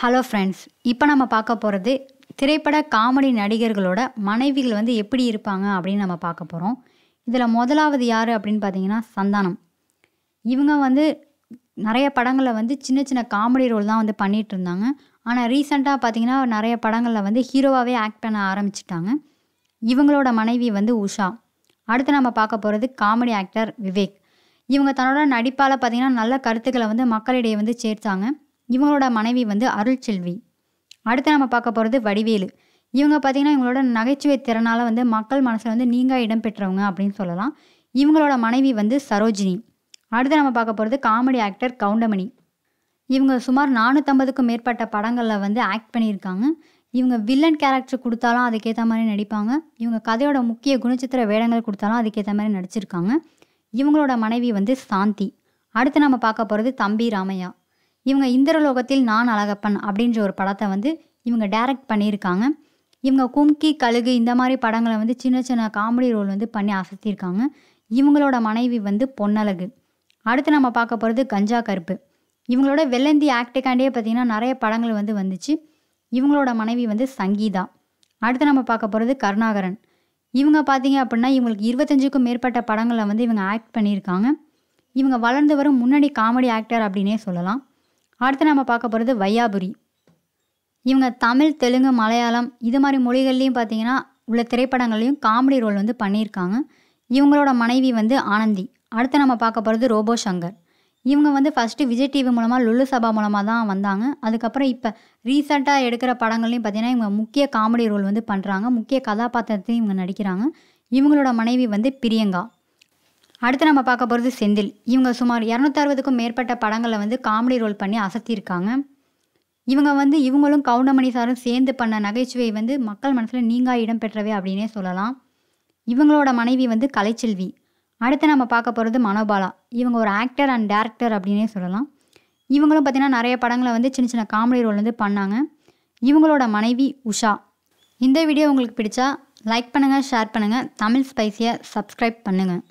hello friends இப்போ நம்ம பார்க்க போகிறது திரைப்பட காமெடி நடிகர்களோட மனைவிகள் வந்து எப்படி இருப்பாங்க அப்படின்னு நம்ம பார்க்க போகிறோம் இதில் முதலாவது யார் அப்படின்னு பார்த்தீங்கன்னா சந்தானம் இவங்க வந்து நிறைய படங்களில் வந்து சின்ன சின்ன காமெடி ரோல் தான் வந்து பண்ணிகிட்டு இருந்தாங்க ஆனால் ரீசெண்டாக பார்த்திங்கன்னா நிறைய படங்களில் வந்து ஹீரோவாகவே ஆக்ட் பண்ண ஆரம்பிச்சிட்டாங்க இவங்களோட மனைவி வந்து உஷா அடுத்து நம்ம பார்க்க போகிறது காமெடி ஆக்டர் விவேக் இவங்க தன்னோட நடிப்பால் பார்த்திங்கன்னா நல்ல கருத்துக்களை வந்து மக்களிடையே வந்து சேர்த்தாங்க இவங்களோட மனைவி வந்து அருள்செல்வி அடுத்து நம்ம பார்க்க போகிறது வடிவேலு இவங்க பார்த்திங்கன்னா இவங்களோட நகைச்சுவை திறனால் வந்து மக்கள் மனசில் வந்து நீங்கள் இடம் பெற்றவங்க அப்படின்னு சொல்லலாம் இவங்களோட மனைவி வந்து சரோஜினி அடுத்து நம்ம பார்க்க போகிறது காமெடி ஆக்டர் கவுண்டமணி இவங்க சுமார் நானூற்றம்பதுக்கும் மேற்பட்ட படங்களில் வந்து ஆக்ட் பண்ணியிருக்காங்க இவங்க வில்லன் கேரக்டர் கொடுத்தாலும் அதுக்கேற்ற மாதிரி நடிப்பாங்க இவங்க கதையோட முக்கிய குணச்சித்திர வேடங்கள் கொடுத்தாலும் அதுக்கேற்ற மாதிரி நடிச்சிருக்காங்க இவங்களோட மனைவி வந்து சாந்தி அடுத்து நம்ம பார்க்க போகிறது தம்பி ராமையா இவங்க இந்திரலோகத்தில் நான் அழகப்பன் அப்படின்ற ஒரு படத்தை வந்து இவங்க டைரக்ட் பண்ணியிருக்காங்க இவங்க கும்கி கழுகு இந்த மாதிரி படங்களை வந்து சின்ன சின்ன காமெடி ரோல் வந்து பண்ணி அசத்தியிருக்காங்க இவங்களோட மனைவி வந்து பொன்னழகு அடுத்து நம்ம பார்க்க போகிறது கஞ்சா கருப்பு இவங்களோட வெள்ளந்தி ஆக்டுக்காண்டே பார்த்திங்கன்னா நிறைய படங்கள் வந்து வந்துச்சு இவங்களோட மனைவி வந்து சங்கீதா அடுத்து நம்ம பார்க்க போகிறது கருணாகரன் இவங்க பார்த்தீங்க அப்படின்னா இவங்களுக்கு இருபத்தஞ்சுக்கும் மேற்பட்ட படங்களில் வந்து இவங்க ஆக்ட் பண்ணியிருக்காங்க இவங்க வளர்ந்து வரும் முன்னாடி காமெடி ஆக்டர் அப்படின்னே சொல்லலாம் அடுத்து நம்ம பார்க்க போகிறது வையாபுரி இவங்க தமிழ் தெலுங்கு மலையாளம் இது மாதிரி மொழிகள்லேயும் பார்த்தீங்கன்னா உள்ள திரைப்படங்கள்லையும் காமெடி ரோல் வந்து பண்ணியிருக்காங்க இவங்களோட மனைவி வந்து ஆனந்தி அடுத்து நம்ம பார்க்க போகிறது ரோபோ சங்கர் இவங்க வந்து ஃபஸ்ட்டு விஜய் டிவி மூலமாக லுல்லு சபா மூலமாக தான் வந்தாங்க அதுக்கப்புறம் இப்போ ரீசெண்டாக எடுக்கிற படங்கள்லையும் பார்த்தீங்கன்னா இவங்க முக்கிய காமெடி ரோல் வந்து பண்ணுறாங்க முக்கிய கதாபாத்திரத்தையும் இவங்க நடிக்கிறாங்க இவங்களோட மனைவி வந்து பிரியங்கா அடுத்து நம்ம பார்க்க போகிறது செந்தில் இவங்க சுமார் இரநூத்தறுபதுக்கும் மேற்பட்ட படங்களை வந்து காமெடி ரோல் பண்ணி அசத்தியிருக்காங்க இவங்க வந்து இவங்களும் கவுண்டமணி சாரும் சேர்ந்து பண்ண நகைச்சுவை வந்து மக்கள் மனசில் இடம் இடம்பெற்றவை அப்படின்னே சொல்லலாம் இவங்களோட மனைவி வந்து கலைச்செல்வி அடுத்து நம்ம பார்க்க போகிறது மனோபாலா இவங்க ஒரு ஆக்டர் அண்ட் டேரக்டர் அப்படின்னே சொல்லலாம் இவங்களும் பார்த்திங்கன்னா நிறைய படங்களை வந்து சின்ன சின்ன காமெடி ரோல் வந்து பண்ணாங்க இவங்களோட மனைவி உஷா இந்த வீடியோ உங்களுக்கு பிடிச்சா லைக் பண்ணுங்கள் ஷேர் பண்ணுங்கள் தமிழ் ஸ்பைஸியை சப்ஸ்கிரைப் பண்ணுங்கள்